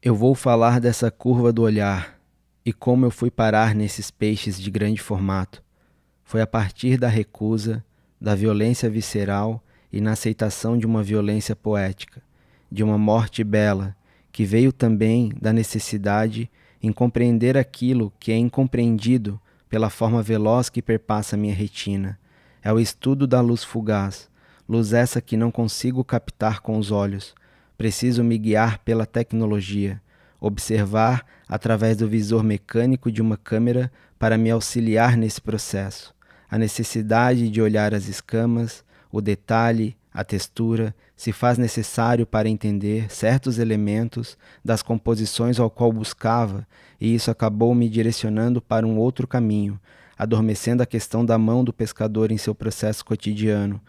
Eu vou falar dessa curva do olhar e como eu fui parar nesses peixes de grande formato. Foi a partir da recusa, da violência visceral e na aceitação de uma violência poética, de uma morte bela, que veio também da necessidade em compreender aquilo que é incompreendido pela forma veloz que perpassa minha retina. É o estudo da luz fugaz, luz essa que não consigo captar com os olhos, preciso me guiar pela tecnologia, observar através do visor mecânico de uma câmera para me auxiliar nesse processo. A necessidade de olhar as escamas, o detalhe, a textura se faz necessário para entender certos elementos das composições ao qual buscava, e isso acabou me direcionando para um outro caminho, adormecendo a questão da mão do pescador em seu processo cotidiano,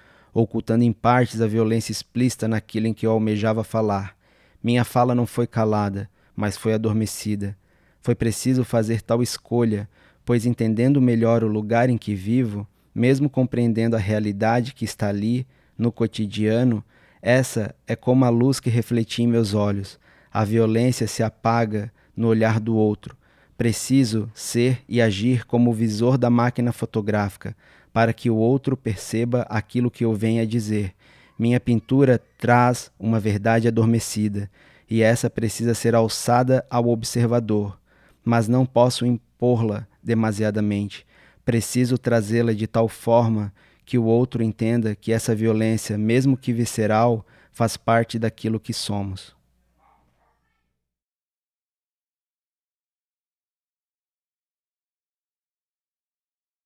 ocultando em partes a violência explícita naquilo em que eu almejava falar. Minha fala não foi calada, mas foi adormecida. Foi preciso fazer tal escolha, pois entendendo melhor o lugar em que vivo, mesmo compreendendo a realidade que está ali, no cotidiano, essa é como a luz que refleti em meus olhos. A violência se apaga no olhar do outro, Preciso ser e agir como o visor da máquina fotográfica, para que o outro perceba aquilo que eu venho a dizer. Minha pintura traz uma verdade adormecida, e essa precisa ser alçada ao observador, mas não posso impor-la demasiadamente. Preciso trazê-la de tal forma que o outro entenda que essa violência, mesmo que visceral, faz parte daquilo que somos.